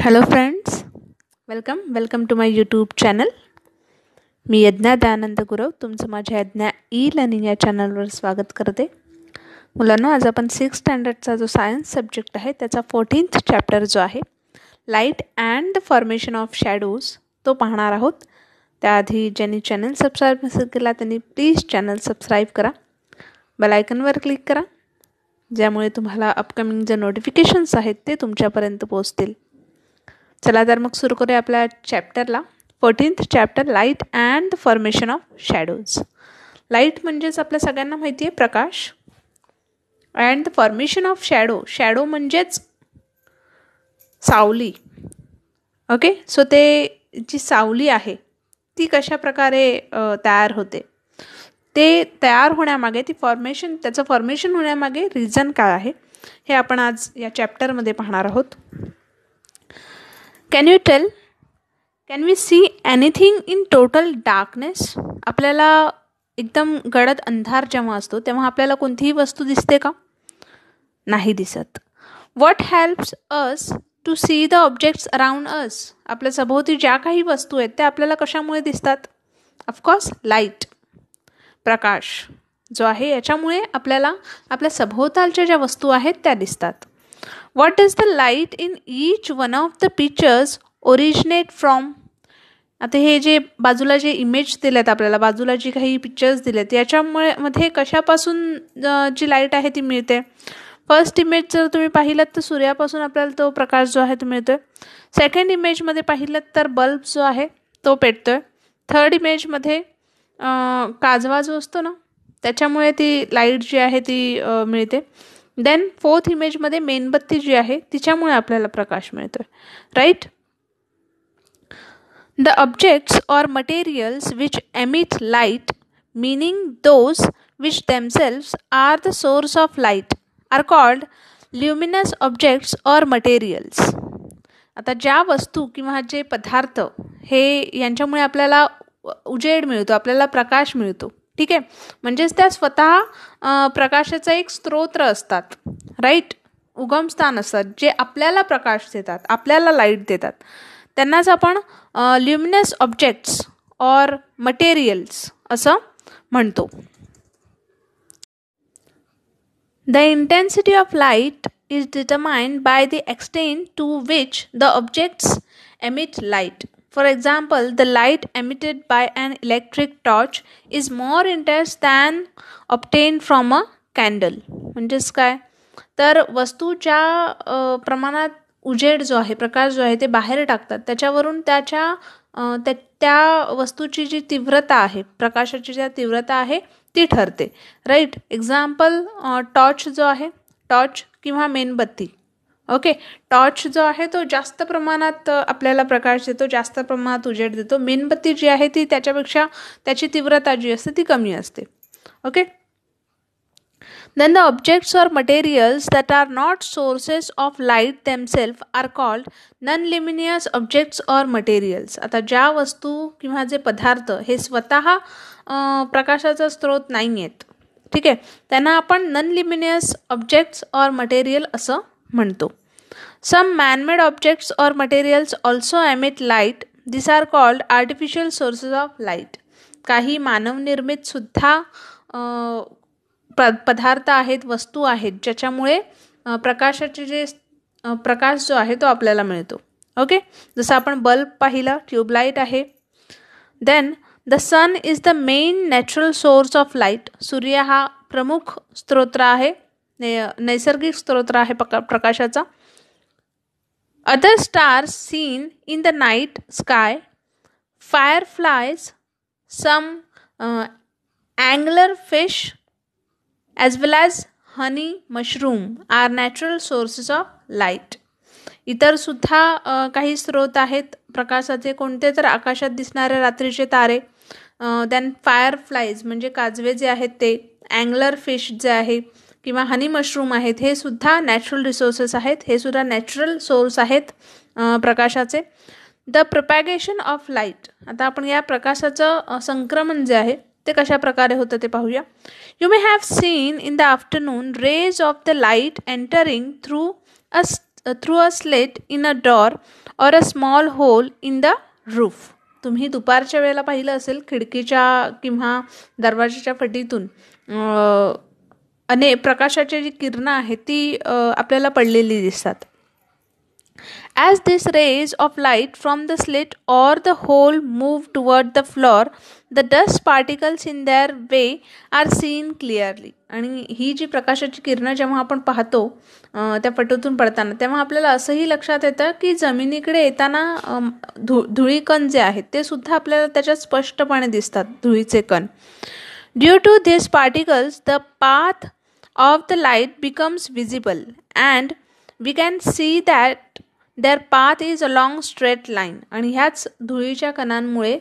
Hello friends welcome welcome to my YouTube channel मी यज्ञा दयानंद गुरव तुमचं माझ्या यज्ञा ई लर्निंग या चॅनलवर स्वागत करते मुलांना आज आपण सिक्स स्टँडर्डचा जो सायन्स सब्जेक्ट आहे त्याचा फोर्टीन्थ चॅप्टर जो आहे light and the formation of shadows तो पाहणार आहोत त्याआधी ज्यांनी चॅनल सबस्क्राईब नसेल केला त्यांनी प्लीज चॅनल सबस्क्राईब करा बलायकनवर क्लिक करा ज्यामुळे तुम्हाला अपकमिंग जे नोटिफिकेशन्स आहेत ते तुमच्यापर्यंत पोहोचतील चला तर मग सुरू करूया आपल्या चॅप्टरला fourteenth chapter light and the formation of shadows light म्हणजेच आपल्या सगळ्यांना माहिती आहे प्रकाश and the formation of shadow shadow म्हणजेच सावली ओके सो ते जी सावली आहे ती कशा प्रकारे तयार होते ते तयार होण्यामागे ती फॉर्मेशन त्याचं फॉर्मेशन होण्यामागे रिझन काय आहे हे आपण आज या चॅप्टरमध्ये पाहणार आहोत can you tell can we see anything in total darkness आपल्याला एकदम गडद अंधार जेव्हा असतो तेव्हा आपल्याला कोणतीही वस्तू दिसते का नाही दिसत what helps us to see the objects around us आपल्या सभोवती ज्या काही वस्तू आहेत त्या आपल्याला कशामुळे दिसतात ऑफकोर्स लाईट प्रकाश जो आहे याच्यामुळे आपल्याला आपल्या सभोवतालच्या ज्या वस्तू आहेत त्या दिसतात What does the light in each one of the pictures originate from? आता हे जे बाजूला जे इमेज दिल्यात आपल्याला बाजूला जी काही पिक्चर्स दिलेत याच्यामुळे मध्ये कशापासून जी लाईट आहे ती मिळते फर्स्ट इमेज जर तुम्ही पाहिलात तर सूर्यापासून आपल्याला तो प्रकाश जो आहे तो मिळतो सेकंड इमेजमध्ये पाहिलं तर बल्ब जो आहे तो पेटतो थर्ड इमेजमध्ये काजवा जो असतो ना त्याच्यामुळे ती लाईट जी आहे ती मिळते देन फोर्थ इमेजमध्ये मेणबत्ती जी आहे तिच्यामुळे आपल्याला प्रकाश मिळतोय right the objects or materials which emit light meaning those which themselves are the source of light are called luminous objects or materials आता ज्या वस्तू किंवा जे पदार्थ हे यांच्यामुळे आपल्याला उजेड मिळतो आपल्याला प्रकाश मिळतो ठीक आहे म्हणजेच त्या स्वतः प्रकाशाचा एक स्त्रोत्र असतात राईट उगमस्थान असतात जे आपल्याला प्रकाश देतात आपल्याला लाईट देतात त्यांनाच आपण ल्युमिनस ऑब्जेक्ट्स ऑर मटेरियल्स असं म्हणतो the intensity of light is determined by the extent to which the objects emit light For example, the light emitted by an electric torch is more intense than obtained from a candle म्हणजेच काय तर वस्तूच्या प्रमाणात उजेड जो आहे प्रकाश जो आहे ते बाहेर टाकतात त्याच्यावरून त्याच्या त्या त्या वस्तूची जी तीव्रता आहे प्रकाशाची ज्या तीव्रता आहे ती ठरते राईट एक्झाम्पल टॉर्च जो आहे टॉर्च किंवा मेणबत्ती ओके टॉर्च जो आहे तो जास्त प्रमाणात आपल्याला प्रकाश देतो जास्त प्रमाणात उजेड देतो मेणबत्ती जी आहे ती त्याच्यापेक्षा त्याची तीव्रता जी असते ती कमी असते okay then the objects or materials that are not sources of light themself are called non luminous objects or materials आता ज्या वस्तू किंवा जे पदार्थ हे स्वतः प्रकाशाचा स्रोत नाही आहेत ठीक आहे त्यांना आपण non luminous objects or material असं म्हणतो some manmade objects or materials also emit light this are called artificial sources of light काही मानवनिर्मितसुद्धा प पदार्थ आहेत वस्तू आहेत ज्याच्यामुळे प्रकाशाचे जे प्रकाश जो आहे तो आपल्याला मिळतो ओके जसं आपण बल्ब पाहिला ट्यूबलाईट आहे then the sun is the main natural source of light सूर्य हा प्रमुख स्त्रोत्र आहे नैसर्गिक स्त्रोत आहे पका प्रकाशाचा other stars seen in the night sky fire some angler fish as well as honey mushroom are natural sources of light इतर सुद्धा काही स्रोत आहेत प्रकाशाचे कोणते तर आकाशात दिसणारे रात्रीचे तारे दॅन फायरफ्लायज म्हणजे काजवे जे आहेत ते अँगलर फिश जे आहे किंवा हनी मशरूम आहेत हे सुद्धा नॅचरल रिसोर्सेस आहेत हे सुद्धा नॅचरल सोर्स आहेत प्रकाशाचे द प्रपॅगेशन ऑफ लाईट आता आपण या प्रकाशाचं संक्रमण जे आहे ते कशा प्रकारे होतं ते पाहूया you may have seen in the afternoon rays of the light entering through a through a slit in a door or a small hole in the roof तुम्ही दुपारच्या वेळेला पाहिलं असेल खिडकीच्या किंवा दरवाजाच्या फटीतून अने प्रकाशाची जी किरणं आहेत ती आपल्याला पडलेली दिसतात as this rays of light from the slit or the hole move toward the floor the dust particles in their way are seen clearly आणि ही जी प्रकाशाची किरणं जेव्हा आपण पाहतो त्या पटोतून पडताना तेव्हा आपल्याला असंही लक्षात येतं की जमिनीकडे येताना धु कण जे आहेत ते सुद्धा आपल्याला त्याच्यात स्पष्टपणे दिसतात धुळीचे कण due to this particles the path of the light becomes visible and we can see that their path is a long straight line आणि ह्याच धुळीच्या कणांमुळे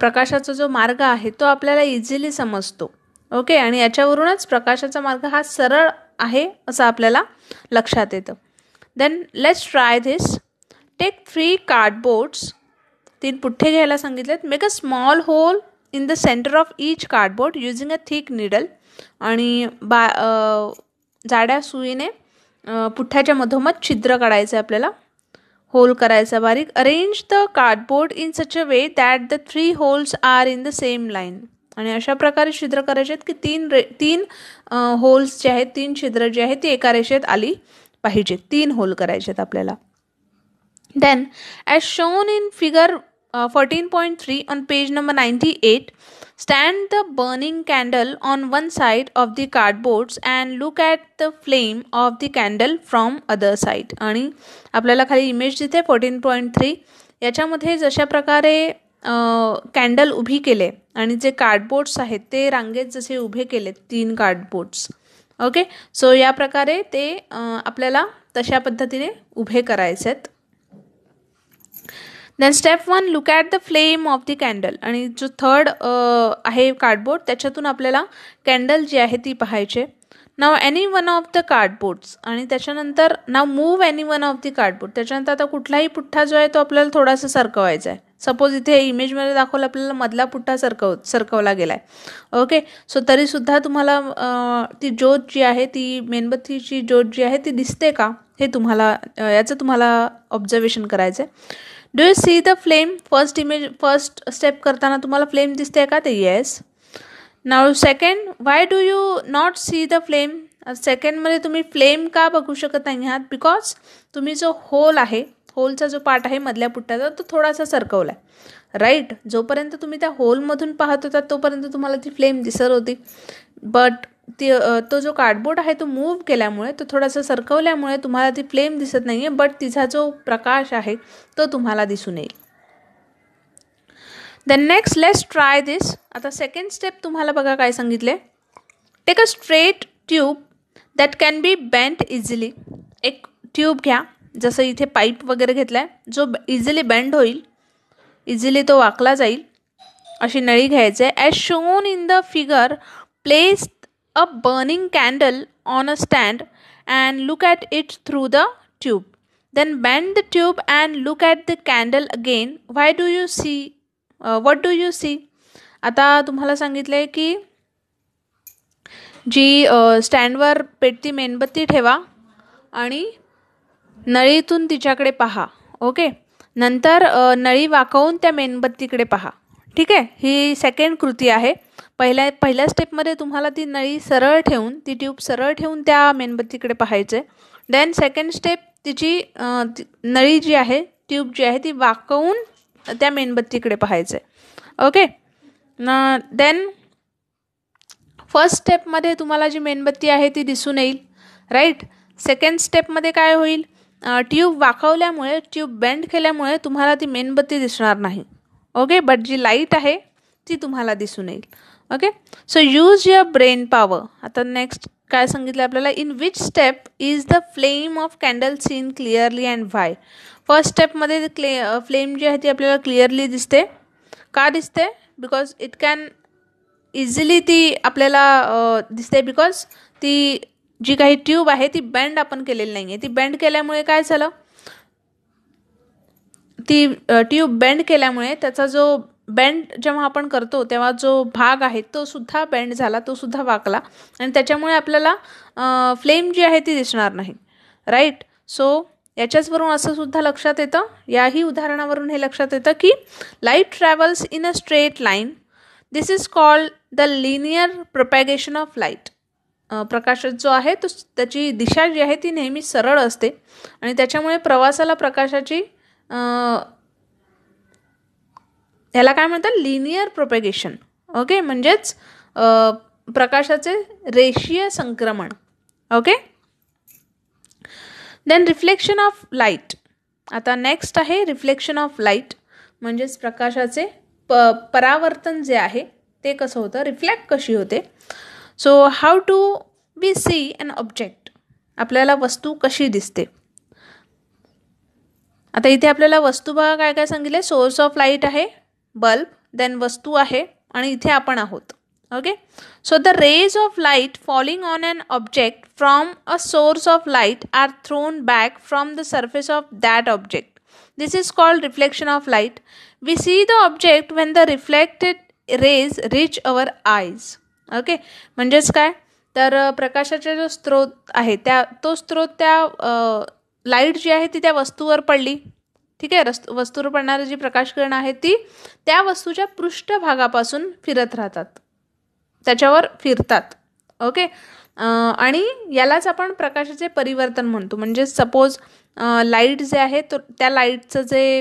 प्रकाशाचा जो मार्ग आहे तो आपल्याला इझिली समजतो ओके आणि याच्यावरूनच प्रकाशाचा मार्ग हा सरळ आहे असं आपल्याला लक्षात येतं then let's try this take three cardboards तीन पुठ्ठे घ्यायला सांगितलेत make a small hole in the centre of each cardboard using a thick needle आणि बा जाड्या सुईने पुठ्ठ्याच्या मधोमध छिद्र काढायचं आहे आपल्याला होल करायचा बारीक arrange the cardboard in such a way that the three holes are in the same line आणि अशा प्रकारे छिद्र करायचे आहेत की तीन रे तीन होल्स जे आहेत तीन छिद्र जे आहेत ती एका रेषेत आली पाहिजेत तीन होल करायचे आहेत आपल्याला then as shown in figure fourteen three on page number ninety eight stand the burning candle on one side of the cardboards and look at the flame of the candle from other side आणि आपल्याला खाली image दिसते fourteen point three याच्यामध्ये जशा प्रकारे candle उभी केले आणि जे कार्डबोर्ड्स आहेत ते रांगेत जसे उभे केले तीन कार्डबोर्ड्स ओके सो या प्रकारे ते आपल्याला तशा पद्धतीने उभे करायचे आहेत then step one look at the flame of the candle आणि जो थर्ड आहे कार्डबोर्ड त्याच्यातून आपल्याला कॅन्डल जी आहे ती पाहायचे now any one of the cardboards आणि त्याच्यानंतर now move any one of the cardboard त्याच्यानंतर आता कुठलाही पुठ्ठा जो आहे तो आपल्याला थोडासा सरकवायचा आहे सपोज इथे इमेजमध्ये दाखवलं आपल्याला मधला पुठ्ठा सरकव सरकवला गेला आहे ओके सो तरीसुद्धा तुम्हाला ती ज्योत जी आहे ती मेणबत्तीची ज्योत जी आहे ती दिसते का हे तुम्हाला याचं तुम्हाला ऑब्झर्वेशन करायचं आहे do you see the flame first image first step करताना तुम्हाला फ्लेम दिसते का ते yes now second why do you not see the flame सेकंडमध्ये तुम्ही फ्लेम का बघू शकत नाही आहात बिकॉज तुम्ही जो होल आहे होलचा जो पार्ट आहे मधल्या पुट्ट्याचा तो थोडासा सरकवला आहे राईट जोपर्यंत तुम्ही त्या होलमधून पाहत होता तोपर्यंत तुम्हाला ती फ्लेम दिसत होती बट ती तो जो कार्डबोर्ड आहे तो मूव्ह केल्यामुळे तो थोडासा सरकवल्यामुळे तुम्हाला ती फ्लेम दिसत नाही आहे बट तिचा जो प्रकाश आहे तो तुम्हाला दिसून येईल then next let's try this आता सेकंड स्टेप तुम्हाला बघा काय सांगितले take a straight tube that can be bent easily एक ट्यूब घ्या जसं इथे पाईप वगैरे घेतला आहे जो इझिली बेंड होईल इझिली तो वाकला जाईल अशी नळी आहे as shown in the figure place a burning candle on a stand and look at it through the tube. Then bend the tube and look at the candle again. Why do you see? Uh, what do you see? आता तुम्हाला सांगितलं आहे की जी स्टँडवर पेटती मेणबत्ती ठेवा आणि नळीतून तिच्याकडे पहा ओके नंतर नळी वाकवून त्या मेणबत्तीकडे पहा ठीक आहे ही सेकंड कृती आहे पहिल्या पहिल्या स्टेपमध्ये तुम्हाला ती नळी सरळ ठेवून ती ट्यूब सरळ ठेवून त्या मेणबत्तीकडे पाहायचे देन सेकंड स्टेप तिची नळी जी आहे ट्यूब जी आहे ती वाकवून त्या मेणबत्तीकडे पाहायचे ओके ना देन फर्स्ट स्टेपमध्ये तुम्हाला जी मेणबत्ती आहे ती दिसून येईल राईट सेकंड स्टेपमध्ये काय होईल ट्यूब वाकवल्यामुळे ट्यूब बेंड केल्यामुळे तुम्हाला ती मेणबत्ती दिसणार नाही ओके बट जी लाईट आहे ती तुम्हाला दिसून येईल okay so use your brain power आता नेक्स्ट काय सांगितलं आपल्याला in which step is the flame of candle seen clearly and why first स्टेपमध्ये क्ले फ्लेम जी आहे ती आपल्याला क्लिअरली दिसते का दिसते बिकॉज इट कॅन इझिली ती आपल्याला uh, दिसते बिकॉज ती जी काही ट्यूब आहे ती बँड आपण केलेली नाही आहे ती बँड केल्यामुळे काय झालं ती ट्यूब uh, बँड केल्यामुळे त्याचा जो बेंड जेव्हा आपण करतो तेव्हा जो भाग आहे तो सुद्धा बेंड झाला तो सुद्धा वाकला आणि त्याच्यामुळे आपल्याला फ्लेम जी आहे ती दिसणार नाही राईट सो याच्याचवरून असं सुद्धा लक्षात येतं याही उदाहरणावरून हे लक्षात येतं की light travels in a straight line this is called the linear propagation of light प्रकाश जो आहे तो त्याची दिशा जी आहे ती नेहमी सरळ असते आणि त्याच्यामुळे प्रवासाला प्रकाशाची ह्याला काय म्हणतात लिनियर प्रोपेगेशन ओके म्हणजेच प्रकाशाचे रेषीय संक्रमण okay then reflection of light आता नेक्स्ट आहे रिफ्लेक्शन ऑफ लाईट म्हणजेच प्रकाशाचे प परावर्तन जे आहे ते कसं होतं रिफ्लेक्ट कशी होते so how do we see an object आपल्याला वस्तू कशी दिसते आता इथे आपल्याला वस्तू बघा काय काय सांगितले सोर्स ऑफ लाईट आहे बल्ब देन वस्तू आहे आणि इथे आपण आहोत okay so the rays of light falling on an object from a source of light are thrown back from the surface of that object this is called reflection of light we see the object when the reflected rays reach our eyes okay म्हणजेच काय तर प्रकाशाचा जो स्त्रोत आहे त्या तो स्त्रोत त्या लाईट जी आहे ती त्या वस्तूवर पडली ठीक आहे रस्त वस्तूवर पडणारी जी प्रकाशकिरण आहे ती त्या वस्तूच्या पृष्ठभागापासून फिरत राहतात त्याच्यावर फिरतात ओके आणि यालाच आपण प्रकाशाचे परिवर्तन म्हणतो म्हणजे सपोज लाईट जे आहे तो त्या लाईटचं जे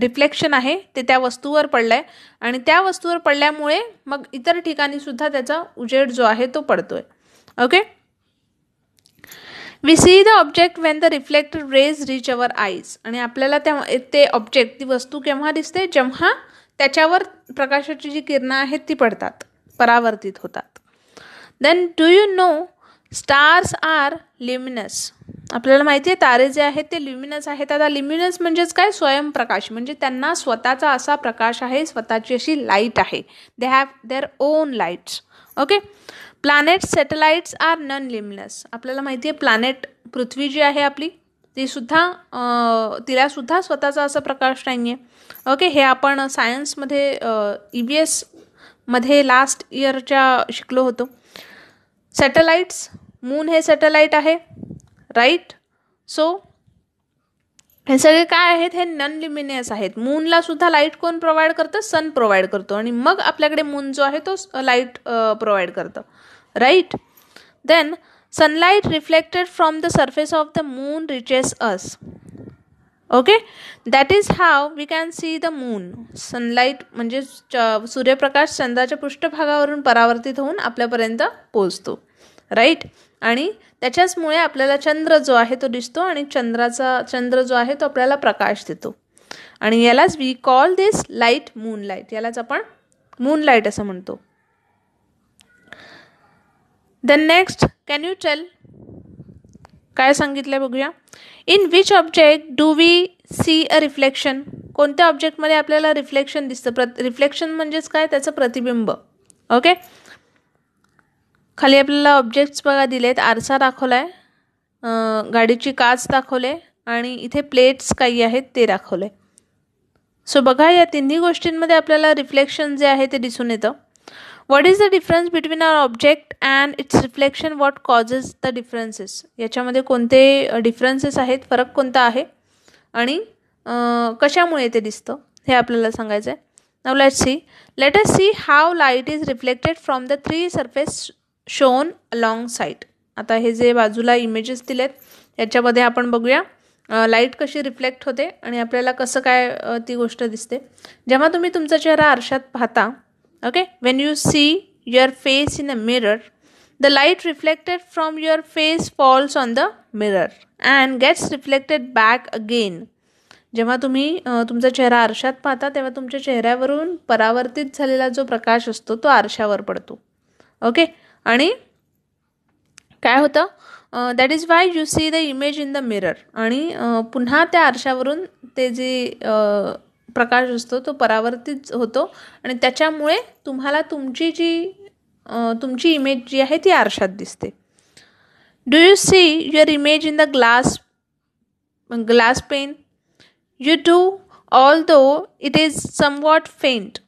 रिफ्लेक्शन आहे ते त्या वस्तूवर पडलं आहे आणि त्या वस्तूवर पडल्यामुळे मग इतर ठिकाणीसुद्धा त्याचा उजेड जो आहे तो पडतो आहे okay we see the object when the reflected rays reach our eyes आणि आपल्याला त्या ते ऑब्जेक्ट ती वस्तू केव्हा दिसते जेव्हा त्याच्यावर प्रकाशाची जी किरणं आहेत ती पडतात परावर्तित होतात then do you know stars are luminous आपल्याला माहिती आहे तारे जे आहेत ते लिमिनस आहेत आता लिमिनस म्हणजेच काय स्वयंप्रकाश म्हणजे त्यांना स्वतःचा असा प्रकाश आहे स्वतःची अशी लाईट आहे they have their own lights okay planet satellites are non luminous आपल्याला माहिती आहे प्लॅनेट पृथ्वी जी आहे आपली ती सुद्धा तिला सुद्धा स्वतःचा असं प्रकाश नाही आहे ओके हे आपण सायन्समध्ये ई बी मध्ये लास्ट e इयरच्या शिकलो होतो सॅटेलाइट्स मून हे सॅटेलाइट आहे राईट सो हे सगळे काय आहेत हे नन लिमिनियस आहेत मूनला सुद्धा लाईट कोण प्रोव्हाइड करतं सन प्रोव्हाइड करतो आणि मग आपल्याकडे मून जो आहे तो लाईट प्रोव्हाइड करतं right? Then sunlight reflected from the surface of the moon reaches us. Okay that is how we can see the moon sunlight म्हणजे सूर्यप्रकाश चंद्राच्या पृष्ठभागावरून परावर्तित होऊन आपल्यापर्यंत पोचतो राईट आणि त्याच्याचमुळे आपल्याला चंद्र जो आहे तो दिसतो आणि चंद्राचा चंद्र जो आहे तो आपल्याला प्रकाश देतो आणि यालाच we call this light moon light यालाच आपण मून लाईट असं म्हणतो then next can you tell काय सांगितलं बघूया in which object do we see a reflection कोणत्या ऑब्जेक्टमध्ये आपल्याला रिफ्लेक्शन दिसतं प्र रिफ्लेक्शन म्हणजेच काय त्याचं प्रतिबिंब ओके खाली आपल्याला ऑब्जेक्ट्स बघा दिलेत आरसा दाखवला आहे गाडीची काच दाखवले आणि इथे प्लेट्स काही आहेत ते दाखवले सो बघा या तिन्ही गोष्टींमध्ये आपल्याला रिफ्लेक्शन जे आहे ते दिसून येतं what is the difference between our object and its reflection what causes the differences याच्यामध्ये कोणते डिफरन्सेस आहेत फरक कोणता आहे आणि कशामुळे ते दिसतं हे आपल्याला सांगायचं आहे now let see let us see how light is reflected from the three surface shown alongside आता हे जे बाजूला इमेजेस दिलेत याच्यामध्ये आपण बघूया लाईट कशी रिफ्लेक्ट होते आणि आपल्याला कसं काय ती गोष्ट दिसते जेव्हा तुम्ही तुमचा चेहरा आरशात पाहता okay when you see your face in a mirror the light reflected from your face falls on the mirror and gets reflected back again जेव्हा तुम्ही तुमचा चेहरा आरशात पाहता तेव्हा तुमच्या चेहऱ्यावरून परावर्तित झालेला जो प्रकाश असतो तो आरशावर पडतो ओके आणि काय होतं that is why you see the image in the mirror आणि पुन्हा त्या आरशावरून ते जे प्रकाश असतो तो परावर्तित होतो आणि त्याच्यामुळे तुम्हाला तुमची जी तुमची इमेज जी आहे ती आरशात दिसते do you see your image in the glass glass pane you do although it is somewhat faint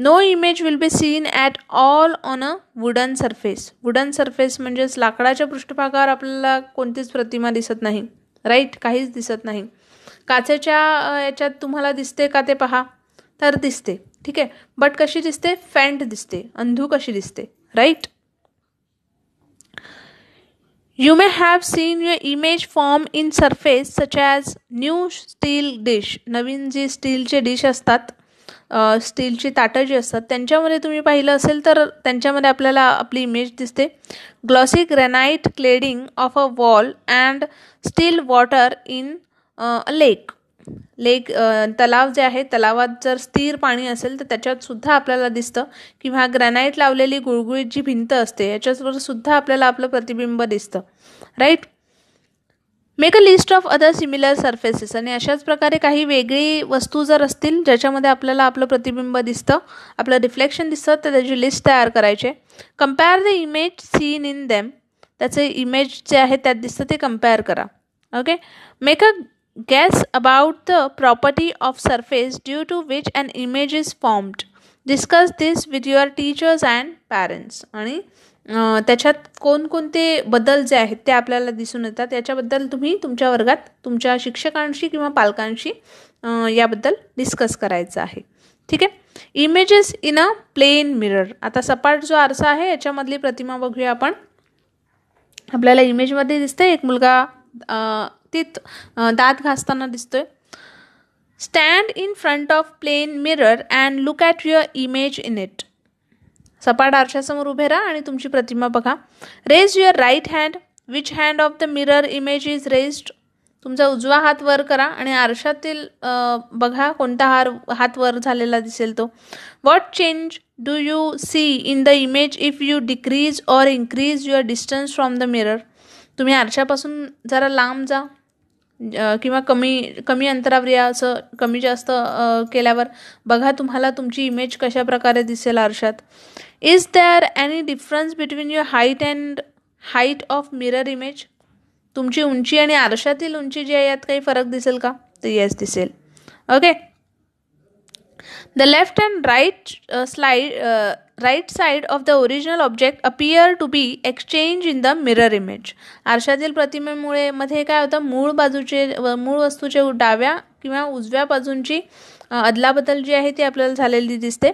no image will be seen at all on a wooden surface wooden surface म्हणजेच लाकडाच्या पृष्ठभागावर आपल्याला कोणतीच प्रतिमा दिसत नाही right काहीच दिसत नाही काचेच्या याच्यात तुम्हाला दिसते का ते पहा तर दिसते ठीक आहे बट कशी दिसते फॅन्ट दिसते अंधू कशी दिसते right you may have seen your image form in surface such as new steel dish नवीन जी स्टीलचे डिश असतात स्टीलची ताटं जी असतात त्यांच्यामध्ये तुम्ही पाहिलं असेल तर त्यांच्यामध्ये आपल्याला आपली इमेज दिसते glossy granite cladding of a wall and still water in lake lake तलाव जे आहे तलावात जर स्थिर पाणी असेल तर त्याच्यात सुद्धा आपल्याला दिसतं किंवा ग्रॅनाईट लावलेली गुळगुळीत जी भिंत असते याच्यावर सुद्धा आपल्याला आपलं प्रतिबिंब दिसतं right make a list of other similar surfaces आणि अशाच प्रकारे काही वेगळी वस्तू जर असतील ज्याच्यामध्ये आपल्याला आपलं प्रतिबिंब दिसतं आपलं रिफ्लेक्शन दिसतं तर त्याची लिस्ट तयार करायचे compare the image seen in them त्याचे इमेज जे आहे त्यात दिसतं ते कम्पेअर करा okay make a Guess about the property of surface due to which an image is formed discuss this with your teachers and parents. आणि त्याच्यात कोणकोणते बदल जे आहेत ते आपल्याला दिसून येतात याच्याबद्दल तुम्ही तुमच्या वर्गात तुमच्या शिक्षकांशी किंवा पालकांशी याबद्दल डिस्कस करायचं आहे ठीक आहे images in a plane mirror आता सपाट जो आरसा आहे याच्यामधली प्रतिमा बघूया आपण आपल्याला इमेजमध्ये दिसते एक मुलगा तीत दात घासताना दिसतोय stand in front of plane mirror and look at your image in it सपाट आरशासमोर उभे राहा आणि तुमची प्रतिमा बघा raise your right hand which hand of the mirror image is raised तुमचा उजवा हात वर करा आणि आरशातील बघा कोणता हार हात वर झालेला दिसेल तो what change do you see in the image if you decrease or increase your distance from the mirror तुम्ही आरशापासून जरा लांब जा किंवा कमी कमी अंतरावर या असं कमी जास्त केल्यावर बघा तुम्हाला तुमची इमेज कशा प्रकारे दिसेल आरशात is there any difference between your height and height of mirror image तुमची उंची आणि आरशातील उंची जी आहे यात काही फरक दिसेल का तर येस दिसेल okay the left and right uh, slide, uh, right side of the original object appear to be the in the आरशातील प्रतिमेमुळे मध्ये काय होतं मूळ बाजूचे मूळ वस्तूचे डाव्या किंवा उजव्या बाजूंची अदलाबदल जी आहे ती आपल्याला झालेली दिसते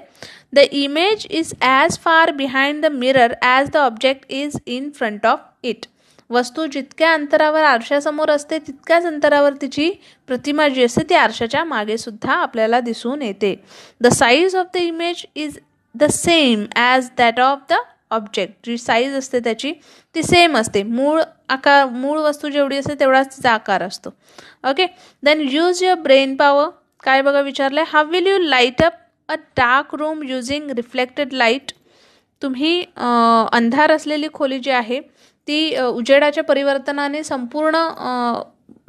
the image is as far behind the mirror as the object is in front of it वस्तू जितक्या अंतरावर आरशासमोर असते तितक्याच अंतरावर तिची प्रतिमा जी असते ती आरशाच्या मागे सुद्धा आपल्याला दिसून येते the size of the image is the same as that of the object जी साईज असते त्याची ती सेम असते मूळ आकार मूळ वस्तू जेवढी असते तेवढाच तिचा आकार असतो okay then use your brain power काय बघा विचारलं आहे how will you light up a dark room using reflected light तुम्ही अंधार असलेली खोली जी आहे ती उजेडाच्या परिवर्तनाने संपूर्ण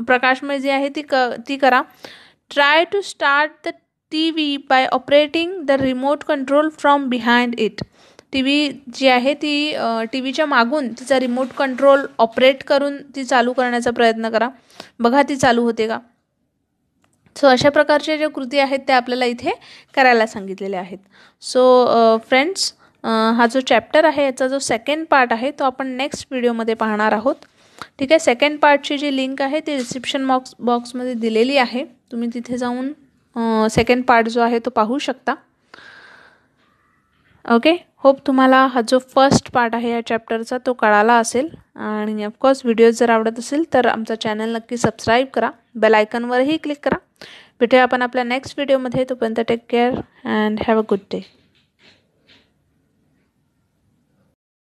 प्रकाशमय जी आहे ती क ती करा try to start the TV by operating the remote control from behind it TV जी आहे ती टी व्हीच्या मागून तिचा रिमोट कंट्रोल ऑपरेट करून ती चालू करण्याचा प्रयत्न करा बघा ती चालू होते का सो अशा प्रकारच्या ज्या कृती आहेत त्या आपल्याला इथे करायला सांगितलेल्या आहेत सो फ्रेंड्स हा जो चॅप्टर आहे याचा जो सेकंड पार्ट आहे तो आपण नेक्स्ट व्हिडिओमध्ये पाहणार आहोत ठीक आहे सेकंड पार्टची जी लिंक आहे ती रिसिप्शन बॉक्स बॉक्समध्ये दिलेली आहे तुम्ही तिथे जाऊन सेकंड पार्ट जो आहे तो पाहू शकता ओके होप तुम्हाला हा जो फर्स्ट पार्ट आहे या चॅप्टरचा तो कळाला असेल आणि ऑफकोर्स व्हिडिओ जर आवडत असेल तर आमचा चॅनल नक्की सबस्क्राईब करा बेल आयकनवरही क्लिक करा भेटूया आपण आपल्या नेक्स्ट व्हिडिओमध्ये तोपर्यंत take care and have a good day